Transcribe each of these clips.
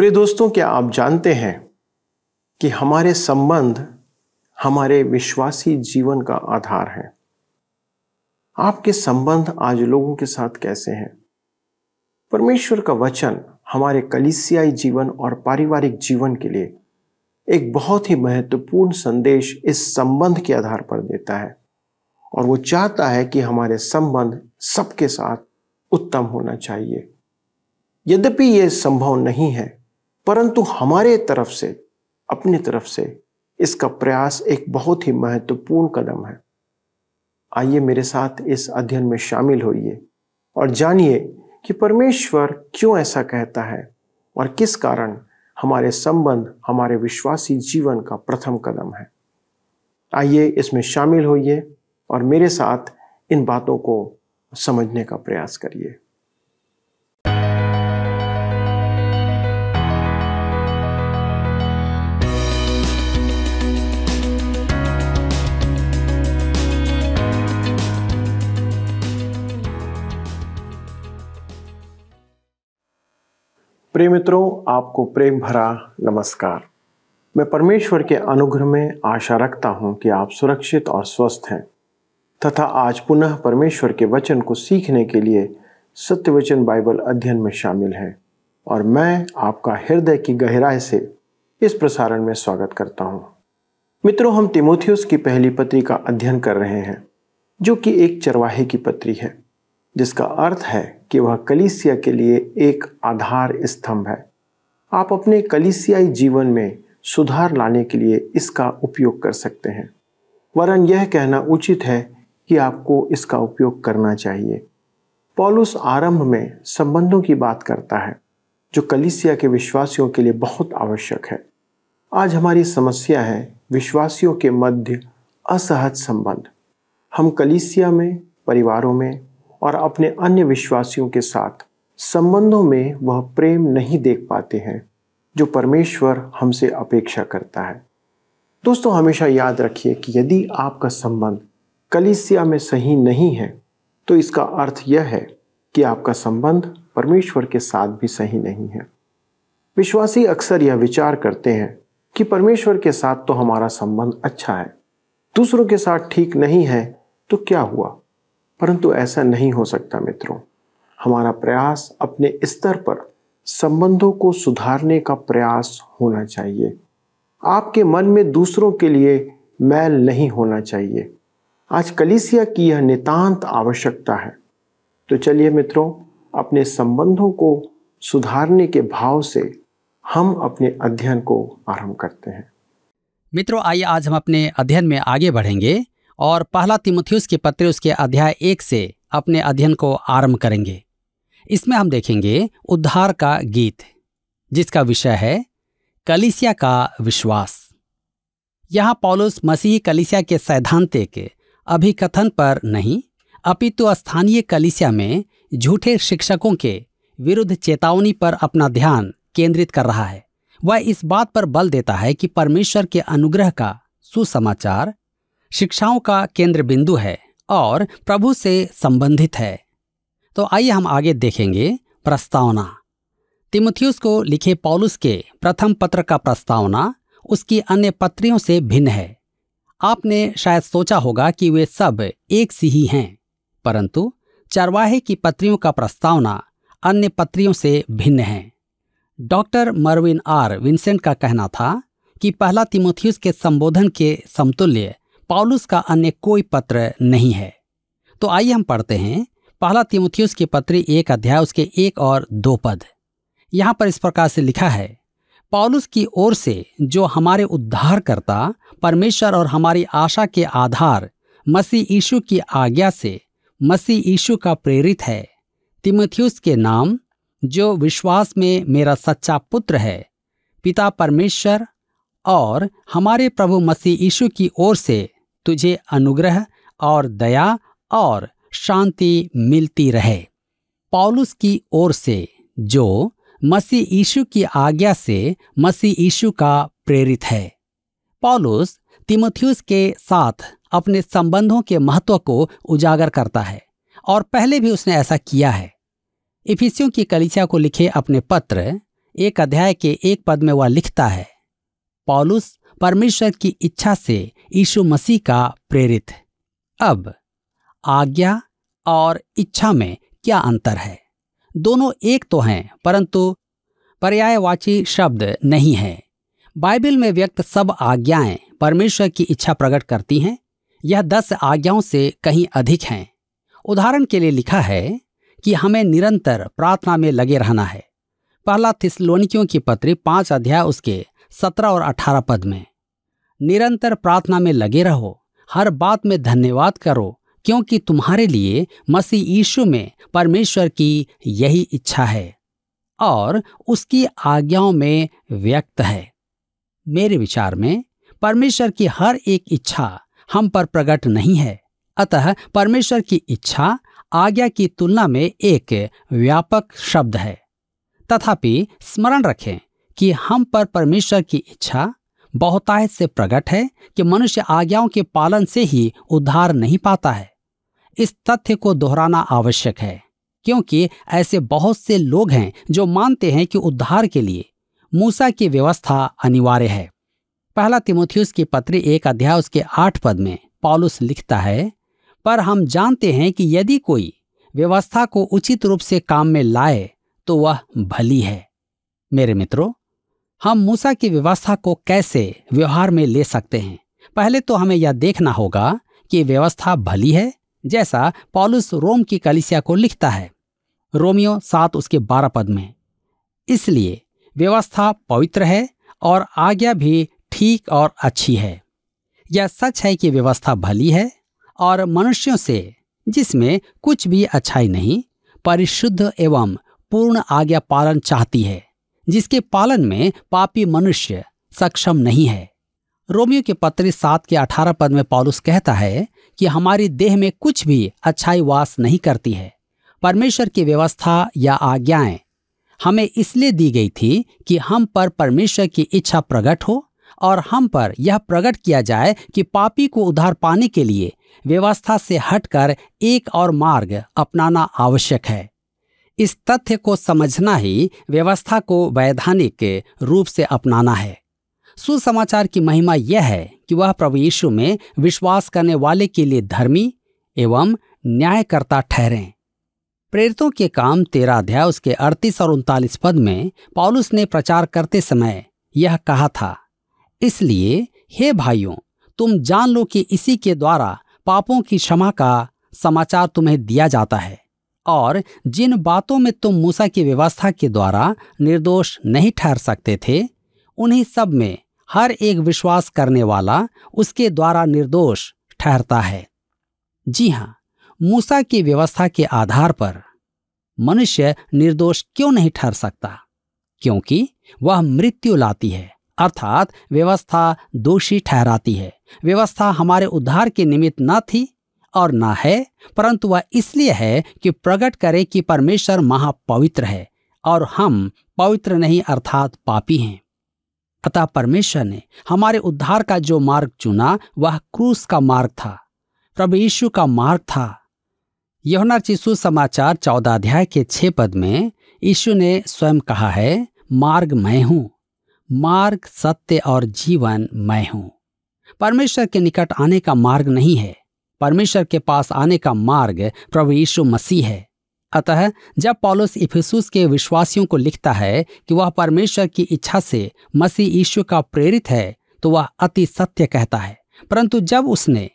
प्रिय दोस्तों क्या आप जानते हैं कि हमारे संबंध हमारे विश्वासी जीवन का आधार है आपके संबंध आज लोगों के साथ कैसे हैं परमेश्वर का वचन हमारे कलिसियाई जीवन और पारिवारिक जीवन के लिए एक बहुत ही महत्वपूर्ण संदेश इस संबंध के आधार पर देता है और वो चाहता है कि हमारे संबंध सबके साथ उत्तम होना चाहिए यद्यपि यह संभव नहीं है परंतु हमारे तरफ से अपनी तरफ से इसका प्रयास एक बहुत ही महत्वपूर्ण कदम है आइए मेरे साथ इस अध्ययन में शामिल होइए और जानिए कि परमेश्वर क्यों ऐसा कहता है और किस कारण हमारे संबंध हमारे विश्वासी जीवन का प्रथम कदम है आइए इसमें शामिल होइए और मेरे साथ इन बातों को समझने का प्रयास करिए प्रिय मित्रों आपको प्रेम भरा नमस्कार मैं परमेश्वर के अनुग्रह में आशा रखता हूं कि आप सुरक्षित और स्वस्थ हैं तथा आज पुनः परमेश्वर के वचन को सीखने के लिए सत्य वचन बाइबल अध्ययन में शामिल है और मैं आपका हृदय की गहराई से इस प्रसारण में स्वागत करता हूं मित्रों हम तिमोथियस की पहली पत्री का अध्ययन कर रहे हैं जो कि एक चरवाहे की पत्री है जिसका अर्थ है कि वह कलिसिया के लिए एक आधार स्तंभ है आप अपने कलिसियाई जीवन में सुधार लाने के लिए इसका उपयोग कर सकते हैं वरन यह कहना उचित है कि आपको इसका उपयोग करना चाहिए पॉलुस आरंभ में संबंधों की बात करता है जो कलिसिया के विश्वासियों के लिए बहुत आवश्यक है आज हमारी समस्या है विश्वासियों के मध्य असहज संबंध हम कलिसिया में परिवारों में और अपने अन्य विश्वासियों के साथ संबंधों में वह प्रेम नहीं देख पाते हैं जो परमेश्वर हमसे अपेक्षा करता है दोस्तों हमेशा याद रखिए कि यदि आपका संबंध कलिसिया में सही नहीं है तो इसका अर्थ यह है कि आपका संबंध परमेश्वर के साथ भी सही नहीं है विश्वासी अक्सर यह विचार करते हैं कि परमेश्वर के साथ तो हमारा संबंध अच्छा है दूसरों के साथ ठीक नहीं है तो क्या हुआ परंतु ऐसा नहीं हो सकता मित्रों हमारा प्रयास अपने स्तर पर संबंधों को सुधारने का प्रयास होना चाहिए आपके मन में दूसरों के लिए मैल नहीं होना चाहिए आज कलिसिया की यह नितांत आवश्यकता है तो चलिए मित्रों अपने संबंधों को सुधारने के भाव से हम अपने अध्ययन को आरंभ करते हैं मित्रों आइए आज हम अपने अध्ययन में आगे बढ़ेंगे और पहला तिमथ्यूस के पत्र उसके अध्याय एक से अपने अध्ययन को आरंभ करेंगे इसमें हम देखेंगे उद्धार का गीत जिसका विषय है कलिसिया का विश्वास यहां पॉलुस मसीह कलिसिया के सैद्धांतिक अभिकथन पर नहीं अपितु तो स्थानीय कलिसिया में झूठे शिक्षकों के विरुद्ध चेतावनी पर अपना ध्यान केंद्रित कर रहा है वह इस बात पर बल देता है कि परमेश्वर के अनुग्रह का सुसमाचार शिक्षाओं का केंद्र बिंदु है और प्रभु से संबंधित है तो आइए हम आगे देखेंगे प्रस्तावना तिमुथियुस को लिखे पॉलुस के प्रथम पत्र का प्रस्तावना उसकी अन्य पत्रियों से भिन्न है आपने शायद सोचा होगा कि वे सब एक सी ही हैं परंतु चरवाहे की पत्रियों का प्रस्तावना अन्य पत्रियों से भिन्न है डॉक्टर मरविन आर विंसेंट का कहना था कि पहला तिमोथियस के संबोधन के समतुल्य पॉलुस का अन्य कोई पत्र नहीं है तो आइए हम पढ़ते हैं पहला तिमुथियस के पत्र एक अध्याय उसके एक और दो पद यहाँ पर इस प्रकार से लिखा है पॉलुस की ओर से जो हमारे उद्धारकर्ता परमेश्वर और हमारी आशा के आधार मसीह यीशु की आज्ञा से मसीह यीशु का प्रेरित है तिमथ्यूस के नाम जो विश्वास में मेरा सच्चा पुत्र है पिता परमेश्वर और हमारे प्रभु मसीह यीशु की ओर से तुझे अनुग्रह और दया और शांति मिलती रहे पॉलुस की ओर से जो मसीह यीशु की आज्ञा से मसीह यीशु का प्रेरित है पॉलुस तिमोथियस के साथ अपने संबंधों के महत्व को उजागर करता है और पहले भी उसने ऐसा किया है इफिसियों की कलिचा को लिखे अपने पत्र एक अध्याय के एक पद में वह लिखता है पॉलुस परमेश्वर की इच्छा से यीशु मसीह का प्रेरित अब आज्ञा और इच्छा में क्या अंतर है दोनों एक तो हैं परंतु पर्यायवाची शब्द नहीं है बाइबल में व्यक्त सब आज्ञाएं परमेश्वर की इच्छा प्रकट करती हैं यह दस आज्ञाओं से कहीं अधिक हैं उदाहरण के लिए लिखा है कि हमें निरंतर प्रार्थना में लगे रहना है पहला थिसलोनिकियों की पत्री पांच अध्याय उसके सत्रह और अठारह पद में निरंतर प्रार्थना में लगे रहो हर बात में धन्यवाद करो क्योंकि तुम्हारे लिए मसीह यीशु में परमेश्वर की यही इच्छा है और उसकी आज्ञाओं में व्यक्त है मेरे विचार में परमेश्वर की हर एक इच्छा हम पर प्रकट नहीं है अतः परमेश्वर की इच्छा आज्ञा की तुलना में एक व्यापक शब्द है तथापि स्मरण रखें कि हम पर परमेश्वर की इच्छा बहुतायत से प्रकट है कि मनुष्य आज्ञाओं के पालन से ही उद्धार नहीं पाता है इस तथ्य को दोहराना आवश्यक है क्योंकि ऐसे बहुत से लोग हैं जो मानते हैं कि उद्धार के लिए मूसा की व्यवस्था अनिवार्य है पहला तिमोथियस की पत्री एक अध्याय उसके आठ पद में पॉलुस लिखता है पर हम जानते हैं कि यदि कोई व्यवस्था को उचित रूप से काम में लाए तो वह भली है मेरे मित्रों हम मूसा की व्यवस्था को कैसे व्यवहार में ले सकते हैं पहले तो हमें यह देखना होगा कि व्यवस्था भली है जैसा पॉलुस रोम की कलिसिया को लिखता है रोमियो सात उसके बारह पद में इसलिए व्यवस्था पवित्र है और आज्ञा भी ठीक और अच्छी है यह सच है कि व्यवस्था भली है और मनुष्यों से जिसमें कुछ भी अच्छाई नहीं परिशुद्ध एवं पूर्ण आज्ञा पालन चाहती है जिसके पालन में पापी मनुष्य सक्षम नहीं है रोमियो के पत्र सात के अठारह पद में पॉलुस कहता है कि हमारी देह में कुछ भी अच्छाई वास नहीं करती है परमेश्वर की व्यवस्था या आज्ञाएं हमें इसलिए दी गई थी कि हम पर परमेश्वर की इच्छा प्रकट हो और हम पर यह प्रकट किया जाए कि पापी को उधार पाने के लिए व्यवस्था से हटकर एक और मार्ग अपनाना आवश्यक है इस तथ्य को समझना ही व्यवस्था को वैधानिक रूप से अपनाना है सुसमाचार की महिमा यह है कि वह प्रभु यीशु में विश्वास करने वाले के लिए धर्मी एवं न्यायकर्ता ठहरें प्रेरितों के काम तेरा अध्याय उसके अड़तीस और उनतालीस पद में पॉलुस ने प्रचार करते समय यह कहा था इसलिए हे भाइयों तुम जान लो कि इसी के द्वारा पापों की क्षमा का समाचार तुम्हें दिया जाता है और जिन बातों में तुम मूसा की व्यवस्था के द्वारा निर्दोष नहीं ठहर सकते थे उन्हीं सब में हर एक विश्वास करने वाला उसके द्वारा निर्दोष ठहरता है जी हाँ मूसा की व्यवस्था के आधार पर मनुष्य निर्दोष क्यों नहीं ठहर सकता क्योंकि वह मृत्यु लाती है अर्थात व्यवस्था दोषी ठहराती है व्यवस्था हमारे उद्धार के निमित्त न थी और ना है परंतु वह इसलिए है कि प्रकट करे कि परमेश्वर महापवित्र है और हम पवित्र नहीं अर्थात पापी हैं अतः परमेश्वर ने हमारे उद्धार का जो मार्ग चुना वह क्रूस का मार्ग था प्रभु यीशु का मार्ग था यहुना चिशु समाचार चौदह अध्याय के छह पद में यीशु ने स्वयं कहा है मार्ग मैं हूं मार्ग सत्य और जीवन मैं हूं परमेश्वर के निकट आने का मार्ग नहीं है परमेश्वर के पास आने का मार्ग प्रभु यीशु मसीह है अतः जब पॉलुस इफिसूस के विश्वासियों को लिखता है कि वह परमेश्वर की इच्छा से मसीह यीशु का प्रेरित है तो वह अति सत्य कहता है परंतु जब उसने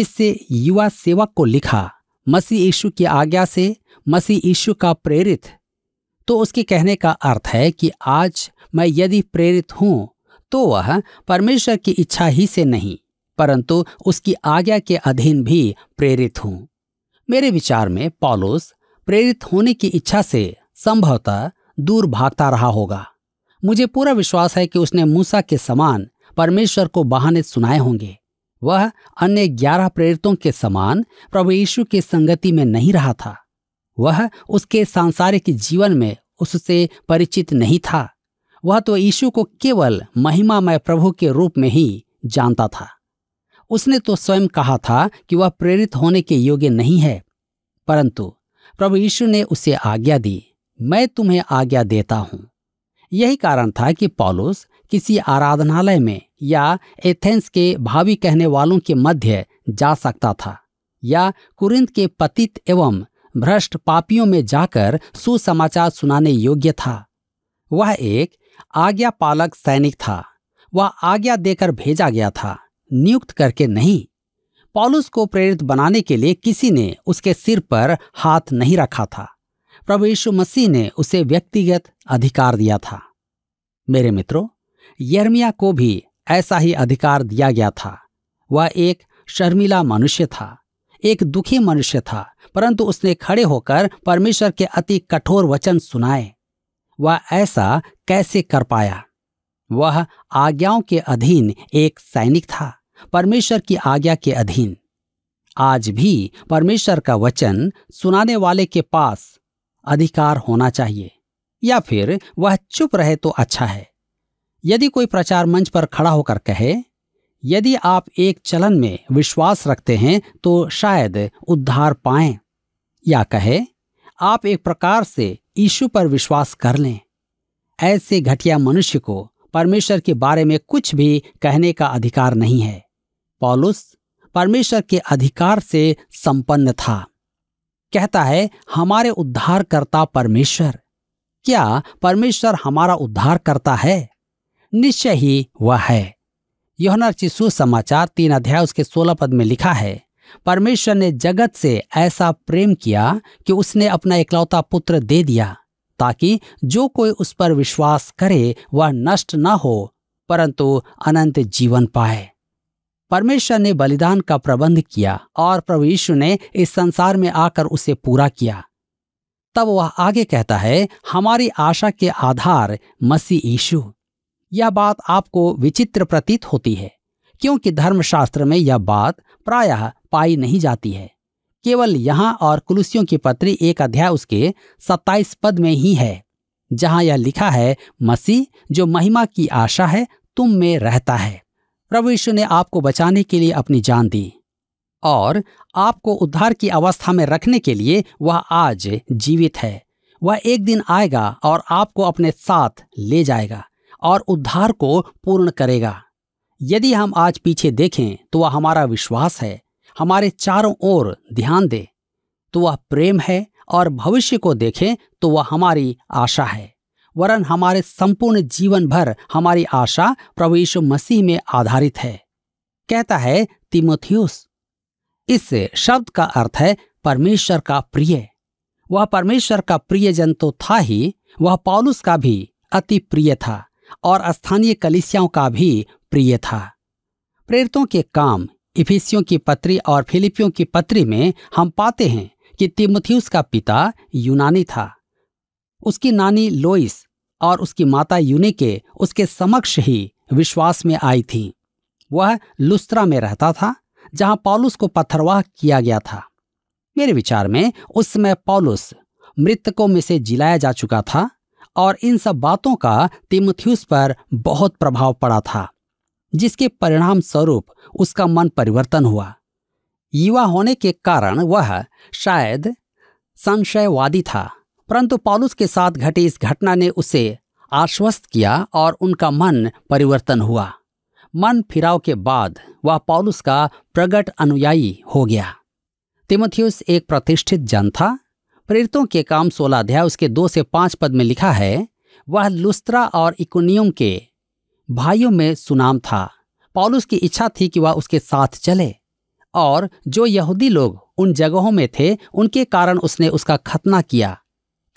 इससे युवा सेवक को लिखा मसीह यीशु की आज्ञा से मसीह यीशु का प्रेरित तो उसके कहने का अर्थ है कि आज मैं यदि प्रेरित हूं तो वह परमेश्वर की इच्छा ही से नहीं परंतु उसकी आज्ञा के अधीन भी प्रेरित हूं मेरे विचार में पॉलोस प्रेरित होने की इच्छा से संभवतः दूर भागता रहा होगा मुझे पूरा विश्वास है कि उसने मूसा के समान परमेश्वर को बहाने सुनाए होंगे वह अन्य ग्यारह प्रेरितों के समान प्रभु यीशु की संगति में नहीं रहा था वह उसके सांसारिक जीवन में उससे परिचित नहीं था वह तो यीशु को केवल महिमामय प्रभु के रूप में ही जानता था उसने तो स्वयं कहा था कि वह प्रेरित होने के योग्य नहीं है परंतु प्रभु यीशु ने उसे आज्ञा दी मैं तुम्हें आज्ञा देता हूं यही कारण था कि पॉलुस किसी आराधनालय में या एथेंस के भावी कहने वालों के मध्य जा सकता था या कुरिंद के पतित एवं भ्रष्ट पापियों में जाकर सुसमाचार सुनाने योग्य था वह एक आज्ञा पालक सैनिक था वह आज्ञा देकर भेजा गया था नियुक्त करके नहीं पॉलुस को प्रेरित बनाने के लिए किसी ने उसके सिर पर हाथ नहीं रखा था प्रभु यीशु मसीह ने उसे व्यक्तिगत अधिकार दिया था मेरे मित्रों यर्मिया को भी ऐसा ही अधिकार दिया गया था वह एक शर्मिला मनुष्य था एक दुखी मनुष्य था परंतु उसने खड़े होकर परमेश्वर के अति कठोर वचन सुनाए वह ऐसा कैसे कर पाया वह आज्ञाओं के अधीन एक सैनिक था परमेश्वर की आज्ञा के अधीन आज भी परमेश्वर का वचन सुनाने वाले के पास अधिकार होना चाहिए या फिर वह चुप रहे तो अच्छा है यदि कोई प्रचार मंच पर खड़ा होकर कहे यदि आप एक चलन में विश्वास रखते हैं तो शायद उद्धार पाएं या कहे आप एक प्रकार से यीशु पर विश्वास कर लें ऐसे घटिया मनुष्य को परमेश्वर के बारे में कुछ भी कहने का अधिकार नहीं है पॉलुस परमेश्वर के अधिकार से संपन्न था कहता है हमारे उद्धारकर्ता परमेश्वर क्या परमेश्वर हमारा उद्धार करता है निश्चय ही वह है योहना चिसु समाचार तीन अध्याय उसके सोलह पद में लिखा है परमेश्वर ने जगत से ऐसा प्रेम किया कि उसने अपना इकलौता पुत्र दे दिया ताकि जो कोई उस पर विश्वास करे वह नष्ट न हो परंतु अनंत जीवन पाए परमेश्वर ने बलिदान का प्रबंध किया और प्रभु यीशु ने इस संसार में आकर उसे पूरा किया तब वह आगे कहता है हमारी आशा के आधार मसीह यीशु यह बात आपको विचित्र प्रतीत होती है क्योंकि धर्मशास्त्र में यह बात प्रायः पाई नहीं जाती है केवल यहाँ और कुलुसियों की पत्री एक अध्याय उसके सत्ताईस पद में ही है जहाँ यह लिखा है मसीह जो महिमा की आशा है तुम में रहता है प्रभु यीशु ने आपको बचाने के लिए अपनी जान दी और आपको उद्धार की अवस्था में रखने के लिए वह आज जीवित है वह एक दिन आएगा और आपको अपने साथ ले जाएगा और उद्धार को पूर्ण करेगा यदि हम आज पीछे देखें तो वह हमारा विश्वास है हमारे चारों ओर ध्यान दे तो वह प्रेम है और भविष्य को देखें तो वह हमारी आशा है वरन हमारे संपूर्ण जीवन भर हमारी आशा प्रभु यीशु मसीह में आधारित है कहता है तिमोथियस इस शब्द का अर्थ है परमेश्वर का प्रिय वह परमेश्वर का प्रिय जन तो था ही वह पौलुस का भी अति प्रिय था और स्थानीय कलिसियाओं का भी प्रिय था प्रेरितों के काम इफिसियों की पत्री और फिलिपियों की पत्री में हम पाते हैं कि तिमोथियस का पिता यूनानी था उसकी नानी लोइस और उसकी माता यूनिके उसके समक्ष ही विश्वास में आई थी वह लुस्त्रा में रहता था जहां पॉलुस को पत्थरवाह किया गया था मेरे विचार में उस समय पॉलुस मृतकों में से जिलाया जा चुका था और इन सब बातों का तिमथ्यूस पर बहुत प्रभाव पड़ा था जिसके परिणाम स्वरूप उसका मन परिवर्तन हुआ युवा होने के कारण वह शायद संशयवादी था परंतु पॉलुस के साथ घटी इस घटना ने उसे आश्वस्त किया और उनका मन परिवर्तन हुआ मन फिराव के बाद वह पॉलुस का प्रगट अनुयायी हो गया तिमथियस एक प्रतिष्ठित जन था प्रेरितों के काम सोलह अध्याय उसके दो से पांच पद में लिखा है वह लुस्त्रा और इकोनियम के भाइयों में सुनाम था पॉलुस की इच्छा थी कि वह उसके साथ चले और जो यहूदी लोग उन जगहों में थे उनके कारण उसने उसका खतना किया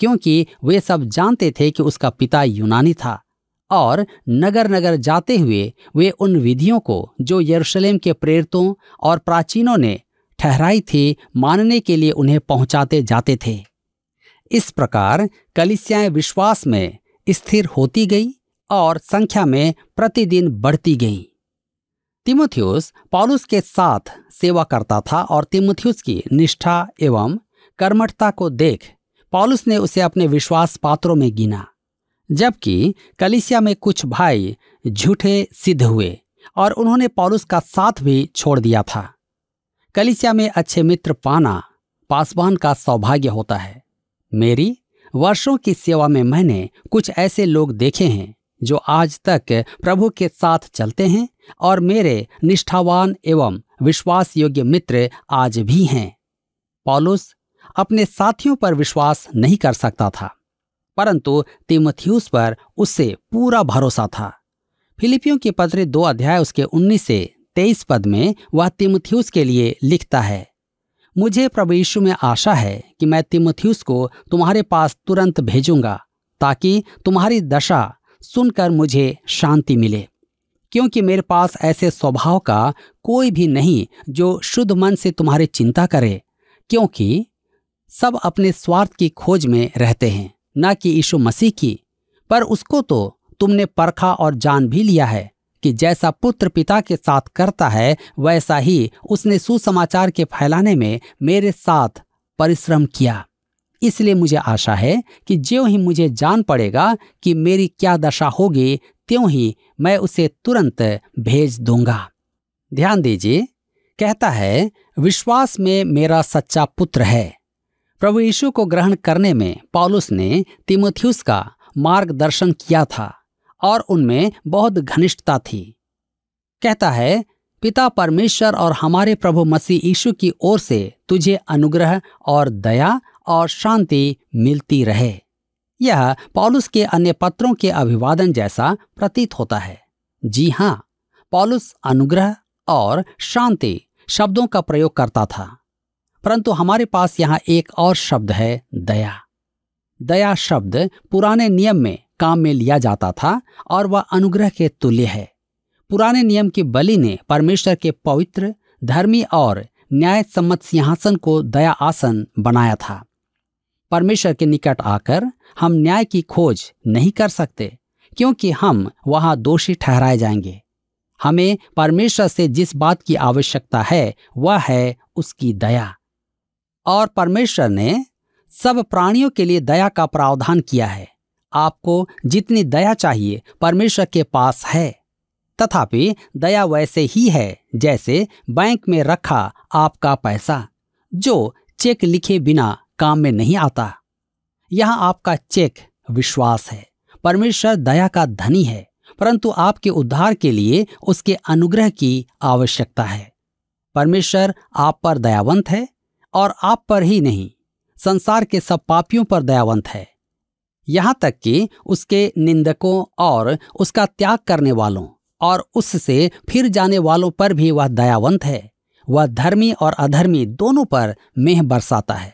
क्योंकि वे सब जानते थे कि उसका पिता यूनानी था और नगर नगर जाते हुए वे उन विधियों को जो यरूशलेम के प्रेरितों और प्राचीनों ने ठहराई थी मानने के लिए उन्हें पहुंचाते जाते थे इस प्रकार कलिसियाएं विश्वास में स्थिर होती गई और संख्या में प्रतिदिन बढ़ती गईं तिमोथियस पॉलुस के साथ सेवा करता था और तिमोथियस की निष्ठा एवं कर्मठता को देख पॉलुस ने उसे अपने विश्वास पात्रों में गिना जबकि कलिसिया में कुछ भाई झूठे सिद्ध हुए और उन्होंने पॉलुस का साथ भी छोड़ दिया था कलिसिया में अच्छे मित्र पाना पासवान का सौभाग्य होता है मेरी वर्षों की सेवा में मैंने कुछ ऐसे लोग देखे हैं जो आज तक प्रभु के साथ चलते हैं और मेरे निष्ठावान एवं विश्वास योग्य मित्र आज भी हैं पॉलुस अपने साथियों पर विश्वास नहीं कर सकता था परंतु तिमथ्यूस पर उससे पूरा भरोसा था फिलिपियों के पत्र दो अध्याय उसके 19 से 23 पद में वह तिमथ्यूस के लिए लिखता है मुझे प्रभु यीशु में आशा है कि मैं तिमथ्यूस को तुम्हारे पास तुरंत भेजूंगा ताकि तुम्हारी दशा सुनकर मुझे शांति मिले क्योंकि मेरे पास ऐसे स्वभाव का कोई भी नहीं जो शुद्ध मन से तुम्हारी चिंता करे क्योंकि सब अपने स्वार्थ की खोज में रहते हैं न कि यीशु मसीह की पर उसको तो तुमने परखा और जान भी लिया है कि जैसा पुत्र पिता के साथ करता है वैसा ही उसने सुसमाचार के फैलाने में मेरे साथ परिश्रम किया इसलिए मुझे आशा है कि ज्यों ही मुझे जान पड़ेगा कि मेरी क्या दशा होगी त्यों ही मैं उसे तुरंत भेज दूंगा ध्यान दीजिए कहता है विश्वास में मेरा सच्चा पुत्र है प्रभु यीशु को ग्रहण करने में पॉलुस ने तिमोथियस का मार्गदर्शन किया था और उनमें बहुत घनिष्ठता थी कहता है पिता परमेश्वर और हमारे प्रभु मसीह यीशु की ओर से तुझे अनुग्रह और दया और शांति मिलती रहे यह पॉलुस के अन्य पत्रों के अभिवादन जैसा प्रतीत होता है जी हाँ पॉलुस अनुग्रह और शांति शब्दों का प्रयोग करता था परंतु हमारे पास यहां एक और शब्द है दया दया शब्द पुराने नियम में काम में लिया जाता था और वह अनुग्रह के तुल्य है पुराने नियम की बलि ने परमेश्वर के पवित्र धर्मी और न्याय सम्मत सिंहासन को दया आसन बनाया था परमेश्वर के निकट आकर हम न्याय की खोज नहीं कर सकते क्योंकि हम वहां दोषी ठहराए जाएंगे हमें परमेश्वर से जिस बात की आवश्यकता है वह है उसकी दया और परमेश्वर ने सब प्राणियों के लिए दया का प्रावधान किया है आपको जितनी दया चाहिए परमेश्वर के पास है तथापि दया वैसे ही है जैसे बैंक में रखा आपका पैसा जो चेक लिखे बिना काम में नहीं आता यहां आपका चेक विश्वास है परमेश्वर दया का धनी है परंतु आपके उद्धार के लिए उसके अनुग्रह की आवश्यकता है परमेश्वर आप पर दयावंत है और आप पर ही नहीं संसार के सब पापियों पर दयावंत है यहां तक कि उसके निंदकों और उसका त्याग करने वालों और उससे फिर जाने वालों पर भी वह दयावंत है वह धर्मी और अधर्मी दोनों पर मेह बरसाता है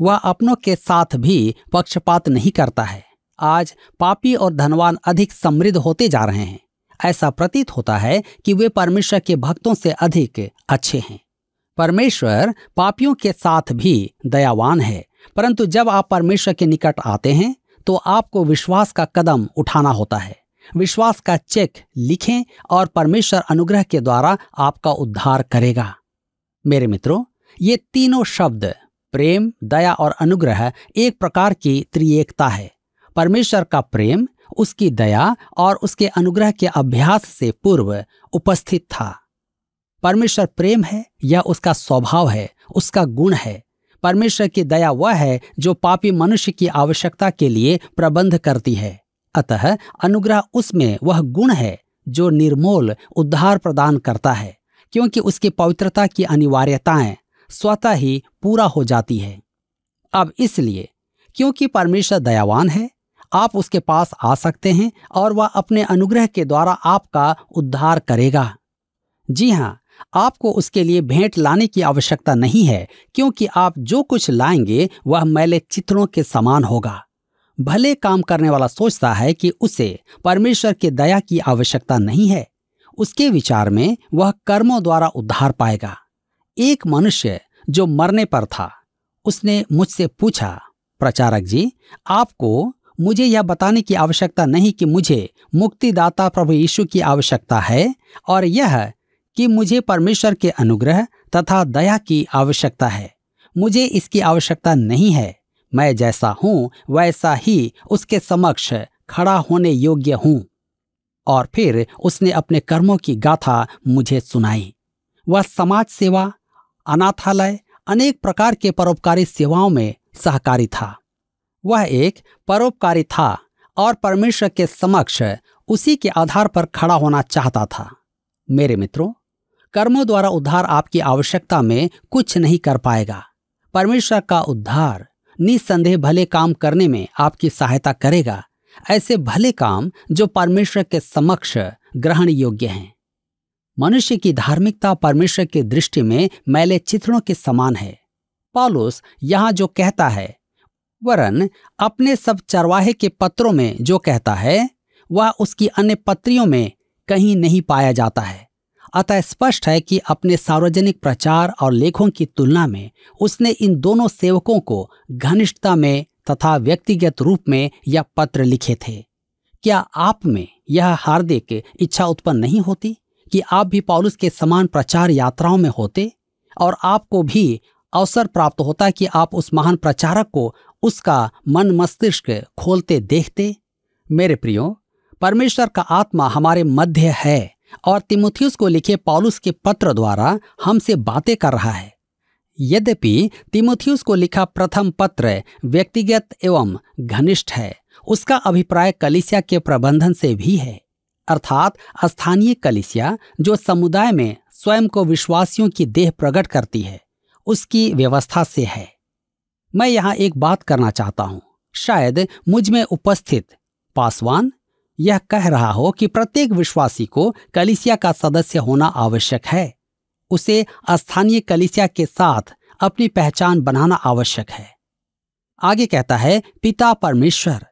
वह अपनों के साथ भी पक्षपात नहीं करता है आज पापी और धनवान अधिक समृद्ध होते जा रहे हैं ऐसा प्रतीत होता है कि वे परमेश्वर के भक्तों से अधिक अच्छे हैं परमेश्वर पापियों के साथ भी दयावान है परंतु जब आप परमेश्वर के निकट आते हैं तो आपको विश्वास का कदम उठाना होता है विश्वास का चेक लिखें और परमेश्वर अनुग्रह के द्वारा आपका उद्धार करेगा मेरे मित्रों ये तीनों शब्द प्रेम दया और अनुग्रह एक प्रकार की त्रिएकता है परमेश्वर का प्रेम उसकी दया और उसके अनुग्रह के अभ्यास से पूर्व उपस्थित था परमेश्वर प्रेम है या उसका स्वभाव है उसका गुण है परमेश्वर की दया वह है जो पापी मनुष्य की आवश्यकता के लिए प्रबंध करती है अतः अनुग्रह उसमें वह गुण है जो निर्मोल उद्धार प्रदान करता है क्योंकि उसकी पवित्रता की अनिवार्यताएं स्वतः ही पूरा हो जाती है अब इसलिए क्योंकि परमेश्वर दयावान है आप उसके पास आ सकते हैं और वह अपने अनुग्रह के द्वारा आपका उद्धार करेगा जी हाँ आपको उसके लिए भेंट लाने की आवश्यकता नहीं है क्योंकि आप जो कुछ लाएंगे वह मैले चित्रों के समान होगा भले काम करने वाला सोचता है कि उसे परमेश्वर के दया की आवश्यकता नहीं है उसके विचार में वह कर्मों द्वारा उद्धार पाएगा एक मनुष्य जो मरने पर था उसने मुझसे पूछा प्रचारक जी आपको मुझे यह बताने की आवश्यकता नहीं कि मुझे मुक्तिदाता प्रभु यीशु की आवश्यकता है और यह कि मुझे परमेश्वर के अनुग्रह तथा दया की आवश्यकता है मुझे इसकी आवश्यकता नहीं है मैं जैसा हूं वैसा ही उसके समक्ष खड़ा होने योग्य हूं और फिर उसने अपने कर्मों की गाथा मुझे सुनाई वह समाज सेवा अनाथालय अनेक प्रकार के परोपकारी सेवाओं में सहकारी था वह एक परोपकारी था और परमेश्वर के समक्ष उसी के आधार पर खड़ा होना चाहता था मेरे मित्रों कर्मों द्वारा उद्धार आपकी आवश्यकता में कुछ नहीं कर पाएगा परमेश्वर का उद्धार निस्संदेह भले काम करने में आपकी सहायता करेगा ऐसे भले काम जो परमेश्वर के समक्ष ग्रहण योग्य हैं मनुष्य की धार्मिकता परमेश्वर की दृष्टि में मैले चित्रों के समान है पॉलुस यहां जो कहता है वरन अपने सब चरवाहे के पत्रों में जो कहता है वह उसकी अन्य पत्रियों में कहीं नहीं पाया जाता है अतः स्पष्ट है कि अपने सार्वजनिक प्रचार और लेखों की तुलना में उसने इन दोनों सेवकों को घनिष्ठता में तथा व्यक्तिगत रूप में यह पत्र लिखे थे क्या आप में यह हार्दिक इच्छा उत्पन्न नहीं होती कि आप भी पॉलुस के समान प्रचार यात्राओं में होते और आपको भी अवसर प्राप्त होता कि आप उस महान प्रचारक को उसका मन मस्तिष्क खोलते देखते मेरे प्रियो परमेश्वर का आत्मा हमारे मध्य है और तिमोथियस को लिखे पॉलुस के पत्र द्वारा हमसे बातें कर रहा है यद्यपि तिमोथियस को लिखा प्रथम पत्र व्यक्तिगत एवं घनिष्ठ है उसका अभिप्राय कलिसिया के प्रबंधन से भी है अर्थात स्थानीय कलिसिया जो समुदाय में स्वयं को विश्वासियों की देह प्रकट करती है उसकी व्यवस्था से है मैं यहां एक बात करना चाहता हूं शायद मुझ में उपस्थित पासवान यह कह रहा हो कि प्रत्येक विश्वासी को कलिसिया का सदस्य होना आवश्यक है उसे स्थानीय कलिसिया के साथ अपनी पहचान बनाना आवश्यक है आगे कहता है पिता परमेश्वर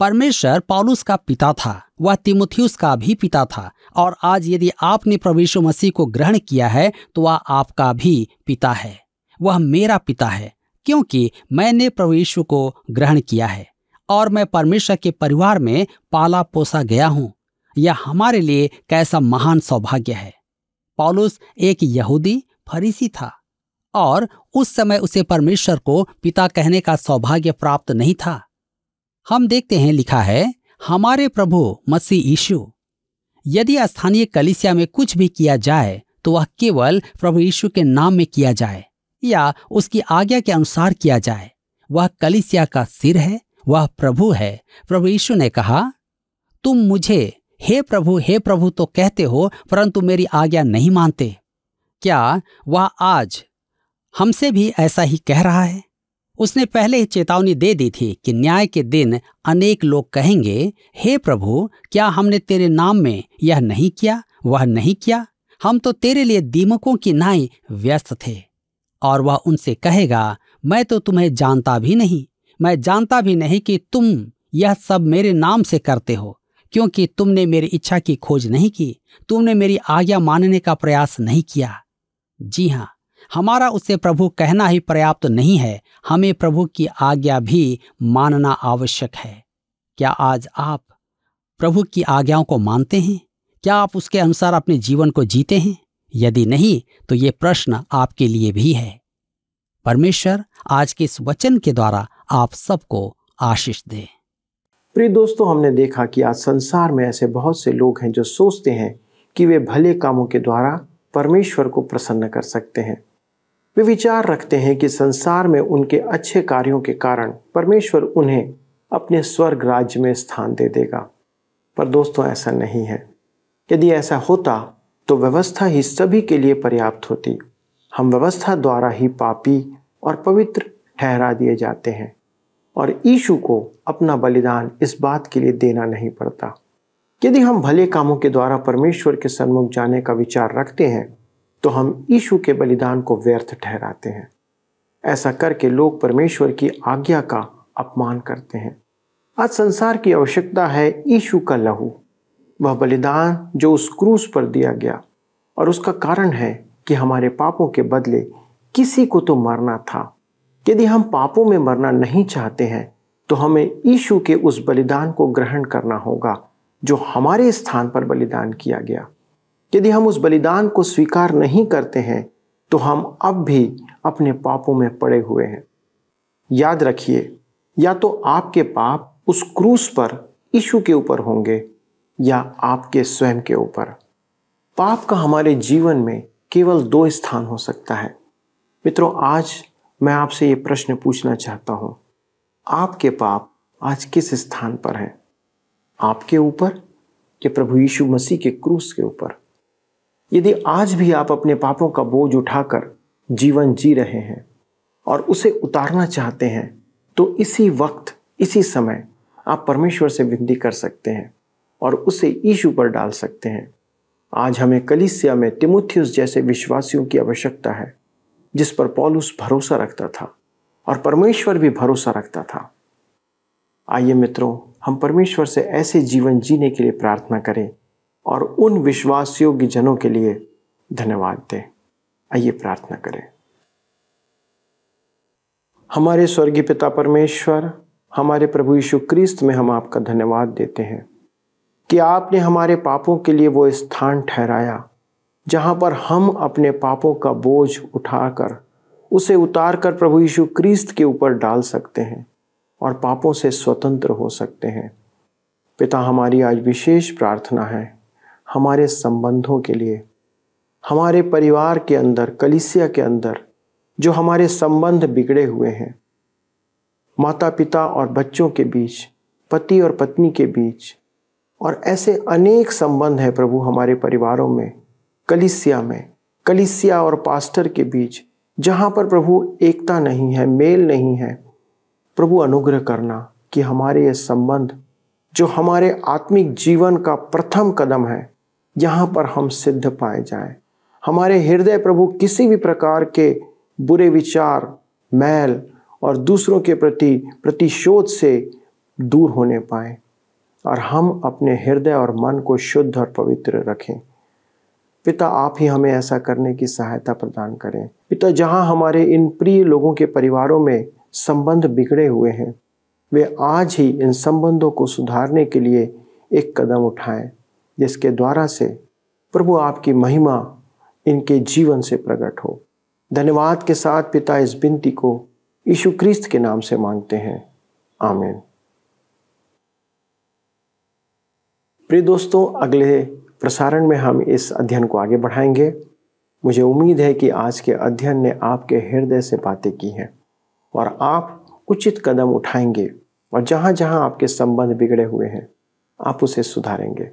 परमेश्वर पॉलुस का पिता था वह तिमुथियुस का भी पिता था और आज यदि आपने प्रवेशु मसीह को ग्रहण किया है तो वह आपका भी पिता है वह मेरा पिता है क्योंकि मैंने प्रवेशु को ग्रहण किया है और मैं परमेश्वर के परिवार में पाला पोसा गया हूं यह हमारे लिए कैसा महान सौभाग्य है पॉलुस एक यहूदी फरीसी था और उस समय उसे परमेश्वर को पिता कहने का सौभाग्य प्राप्त नहीं था हम देखते हैं लिखा है हमारे प्रभु मसीह यीशु यदि स्थानीय कलिसिया में कुछ भी किया जाए तो वह केवल प्रभु यीशु के नाम में किया जाए या उसकी आज्ञा के अनुसार किया जाए वह कलिसिया का सिर है वह प्रभु है प्रभु यीशु ने कहा तुम मुझे हे प्रभु हे प्रभु तो कहते हो परंतु मेरी आज्ञा नहीं मानते क्या वह आज हमसे भी ऐसा ही कह रहा है उसने पहले ही चेतावनी दे दी थी कि न्याय के दिन अनेक लोग कहेंगे हे प्रभु क्या हमने तेरे नाम में यह नहीं किया वह नहीं किया हम तो तेरे लिए दीमकों की नाई व्यस्त थे और वह उनसे कहेगा मैं तो तुम्हें जानता भी नहीं मैं जानता भी नहीं कि तुम यह सब मेरे नाम से करते हो क्योंकि तुमने मेरी इच्छा की खोज नहीं की तुमने मेरी आज्ञा मानने का प्रयास नहीं किया जी हाँ हमारा उससे प्रभु कहना ही पर्याप्त तो नहीं है हमें प्रभु की आज्ञा भी मानना आवश्यक है क्या आज आप प्रभु की आज्ञाओं को मानते हैं क्या आप उसके अनुसार अपने जीवन को जीते हैं यदि नहीं तो ये प्रश्न आपके लिए भी है परमेश्वर आज के इस वचन के द्वारा आप सबको आशीष दे प्रिय दोस्तों हमने देखा कि आज संसार में ऐसे बहुत से लोग हैं जो सोचते हैं कि वे भले कामों के द्वारा परमेश्वर को प्रसन्न कर सकते हैं वे विचार रखते हैं कि संसार में उनके अच्छे कार्यों के कारण परमेश्वर उन्हें अपने स्वर्ग राज्य में स्थान दे देगा पर दोस्तों ऐसा नहीं है यदि ऐसा होता तो व्यवस्था ही सभी के लिए पर्याप्त होती हम व्यवस्था द्वारा ही पापी और पवित्र ठहरा दिए जाते हैं और ईशु को अपना बलिदान इस बात के लिए देना नहीं पड़ता यदि हम भले कामों के द्वारा परमेश्वर के सन्मुख जाने का विचार रखते हैं तो हम ईशु के बलिदान को व्यर्थ ठहराते हैं ऐसा करके लोग परमेश्वर की आज्ञा का अपमान करते हैं आज संसार की आवश्यकता है ईशु का लहू वह बलिदान जो उस क्रूस पर दिया गया और उसका कारण है कि हमारे पापों के बदले किसी को तो मरना था यदि हम पापों में मरना नहीं चाहते हैं तो हमें ईशु के उस बलिदान को ग्रहण करना होगा जो हमारे स्थान पर बलिदान किया गया यदि हम उस बलिदान को स्वीकार नहीं करते हैं तो हम अब भी अपने पापों में पड़े हुए हैं याद रखिए या तो आपके पाप उस क्रूस पर ईशु के ऊपर होंगे या आपके स्वयं के ऊपर पाप का हमारे जीवन में केवल दो स्थान हो सकता है मित्रों आज मैं आपसे ये प्रश्न पूछना चाहता हूं आपके पाप आज किस स्थान पर हैं आपके ऊपर या प्रभु यीशु मसीह के क्रूस के ऊपर यदि आज भी आप अपने पापों का बोझ उठाकर जीवन जी रहे हैं और उसे उतारना चाहते हैं तो इसी वक्त इसी समय आप परमेश्वर से विनती कर सकते हैं और उसे ईशु पर डाल सकते हैं आज हमें कलिसिया में तिमुथियस जैसे विश्वासियों की आवश्यकता है जिस पर पॉलुस भरोसा रखता था और परमेश्वर भी भरोसा रखता था आइए मित्रों हम परमेश्वर से ऐसे जीवन जीने के लिए प्रार्थना करें और उन विश्वासयोग्य जनों के लिए धन्यवाद दें आइए प्रार्थना करें हमारे स्वर्गीय पिता परमेश्वर हमारे प्रभु यीशु क्रिस्त में हम आपका धन्यवाद देते हैं कि आपने हमारे पापों के लिए वो स्थान ठहराया जहाँ पर हम अपने पापों का बोझ उठाकर उसे उतार कर प्रभु यीशु क्रिस्त के ऊपर डाल सकते हैं और पापों से स्वतंत्र हो सकते हैं पिता हमारी आज विशेष प्रार्थना है हमारे संबंधों के लिए हमारे परिवार के अंदर कलिसिया के अंदर जो हमारे संबंध बिगड़े हुए हैं माता पिता और बच्चों के बीच पति और पत्नी के बीच और ऐसे अनेक संबंध हैं प्रभु हमारे परिवारों में कलिसिया में कलिसिया और पास्टर के बीच जहाँ पर प्रभु एकता नहीं है मेल नहीं है प्रभु अनुग्रह करना कि हमारे ये संबंध जो हमारे आत्मिक जीवन का प्रथम कदम है यहाँ पर हम सिद्ध पाए जाए हमारे हृदय प्रभु किसी भी प्रकार के बुरे विचार मैल और दूसरों के प्रति प्रतिशोध से दूर होने पाए और हम अपने हृदय और मन को शुद्ध और पवित्र रखें पिता आप ही हमें ऐसा करने की सहायता प्रदान करें पिता जहां हमारे इन प्रिय लोगों के परिवारों में संबंध बिगड़े हुए हैं वे आज ही इन संबंधों को सुधारने के लिए एक कदम उठाएं जिसके द्वारा से प्रभु आपकी महिमा इनके जीवन से प्रकट हो धन्यवाद के साथ पिता इस बिनती को यीशु क्रिस्त के नाम से मांगते हैं आमीन प्रिय दोस्तों अगले प्रसारण में हम इस अध्ययन को आगे बढ़ाएंगे मुझे उम्मीद है कि आज के अध्ययन ने आपके हृदय से बातें की हैं और आप उचित कदम उठाएंगे और जहाँ जहाँ आपके संबंध बिगड़े हुए हैं आप उसे सुधारेंगे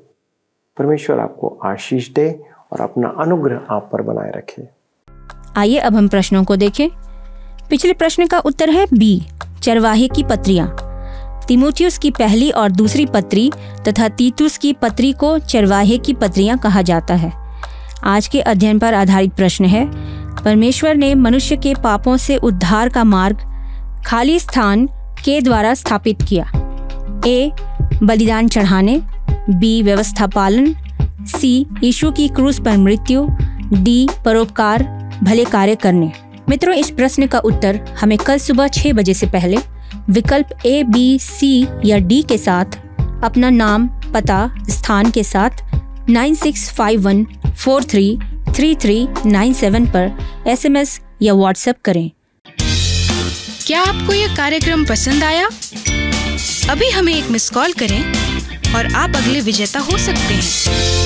परमेश्वर आपको आशीष दे और अपना अनुग्रह आप पर बनाए रखे आइए अब हम प्रश्नों को देखें पिछले प्रश्न का उत्तर है बी चरवाहे की पत्रियां तिमोथियस की पहली और दूसरी पत्री तथा तीतुस की पत्री को चरवाहे की पत्रियां कहा जाता है आज के अध्ययन पर आधारित प्रश्न है परमेश्वर ने मनुष्य के पापों से उद्धार का मार्ग खाली स्थान के द्वारा स्थापित किया ए बलिदान चढ़ाने बी व्यवस्था पालन सी यीशु की क्रूस पर मृत्यु डी परोपकार भले कार्य करने मित्रों इस प्रश्न का उत्तर हमें कल सुबह छह बजे से पहले विकल्प ए बी सी या डी के साथ अपना नाम पता स्थान के साथ 9651433397 पर एसएमएस या व्हाट्सएप करें क्या आपको यह कार्यक्रम पसंद आया अभी हमें एक मिस कॉल करें और आप अगले विजेता हो सकते हैं